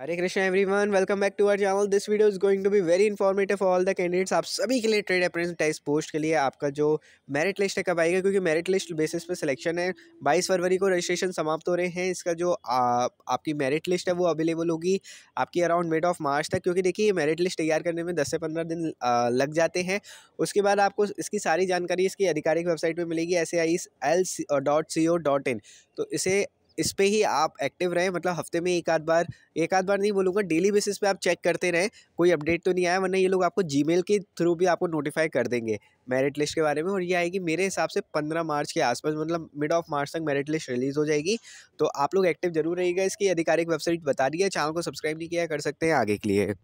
Hare every everyone welcome back to our channel this video is going to be very informative for all the candidates आप सभी के लिए trade अप्रेंस test post के लिए आपका जो मेरिट लिस्ट है कब आएगा क्योंकि मेरिट लिस्ट बेसिस पे सिलेक्शन है बाईस फरवरी को रजिस्ट्रेशन समाप्त हो रहे हैं इसका जो आ, आपकी मेरिट लिस्ट है वो अवेलेबल होगी आपकी अराउंड मिड ऑफ मार्च तक क्योंकि देखिए मेरिट लिस्ट तैयार करने में दस से पंद्रह दिन आ, लग जाते हैं उसके बाद आपको इसकी सारी जानकारी इसकी आधिकारिक वेबसाइट पर मिलेगी S A I L dot C O dot in तो इसे इस पर ही आप एक्टिव रहें मतलब हफ्ते में एक आध बार एक आध बार नहीं बोलूँगा डेली बेसिस पे आप चेक करते रहें कोई अपडेट तो नहीं आया वरना ये लोग आपको जी के थ्रू भी आपको नोटिफाई कर देंगे मेरिट लिस्ट के बारे में और ये आएगी मेरे हिसाब से पंद्रह मार्च के आसपास मतलब मिड ऑफ मार्च तक मेरिट लिस्ट रिलीज़ हो जाएगी तो आप लोग एक्टिव जरूर रहेगा इसकी आधिकारिक वेबसाइट बता दिया है चैनल को सब्सक्राइब नहीं किया कर सकते हैं आगे के लिए